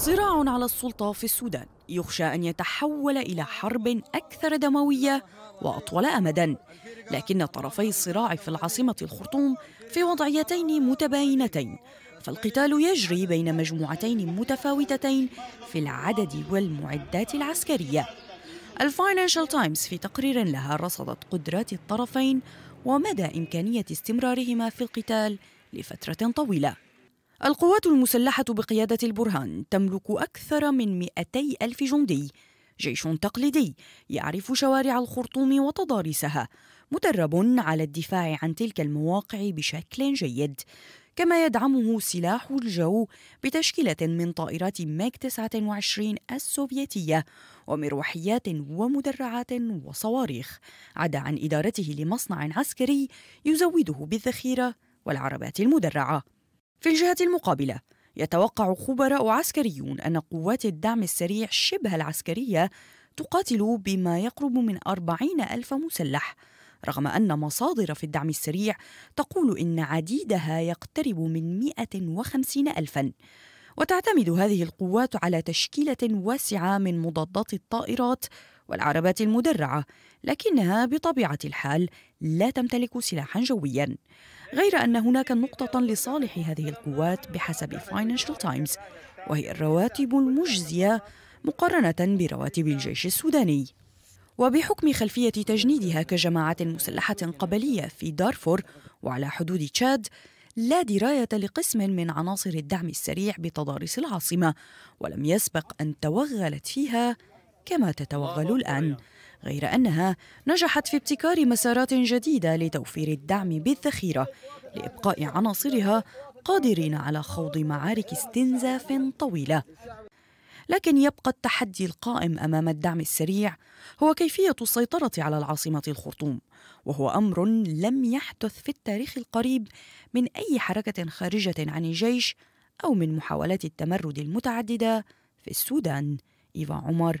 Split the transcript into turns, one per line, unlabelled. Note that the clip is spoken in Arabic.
صراع على السلطة في السودان يخشى أن يتحول إلى حرب أكثر دموية وأطول أمدا لكن طرفي الصراع في العاصمة الخرطوم في وضعيتين متباينتين فالقتال يجري بين مجموعتين متفاوتتين في العدد والمعدات العسكرية الفاينانشال تايمز في تقرير لها رصدت قدرات الطرفين ومدى إمكانية استمرارهما في القتال لفترة طويلة القوات المسلحة بقيادة البرهان تملك أكثر من 200 ألف جندي جيش تقليدي يعرف شوارع الخرطوم وتضاريسها مدرب على الدفاع عن تلك المواقع بشكل جيد كما يدعمه سلاح الجو بتشكيلة من طائرات ماك 29 السوفيتية ومروحيات ومدرعات وصواريخ عدا عن إدارته لمصنع عسكري يزوده بالذخيرة والعربات المدرعة في الجهة المقابلة يتوقع خبراء عسكريون أن قوات الدعم السريع شبه العسكرية تقاتل بما يقرب من أربعين ألف مسلح رغم أن مصادر في الدعم السريع تقول إن عديدها يقترب من 150 ألفاً وتعتمد هذه القوات على تشكيلة واسعة من مضادات الطائرات والعربات المدرعة لكنها بطبيعة الحال لا تمتلك سلاحا جويا غير أن هناك نقطة لصالح هذه القوات بحسب فاينانشال تايمز وهي الرواتب المجزية مقارنة برواتب الجيش السوداني وبحكم خلفية تجنيدها كجماعة مسلحة قبلية في دارفور وعلى حدود تشاد لا دراية لقسم من عناصر الدعم السريع بتضاريس العاصمة ولم يسبق أن توغلت فيها كما تتوغل آه، الآن غير أنها نجحت في ابتكار مسارات جديدة لتوفير الدعم بالذخيرة لإبقاء عناصرها قادرين على خوض معارك استنزاف طويلة لكن يبقى التحدي القائم امام الدعم السريع هو كيفيه السيطره على العاصمه الخرطوم وهو امر لم يحدث في التاريخ القريب من اي حركه خارجه عن الجيش او من محاولات التمرد المتعدده في السودان ايفا عمر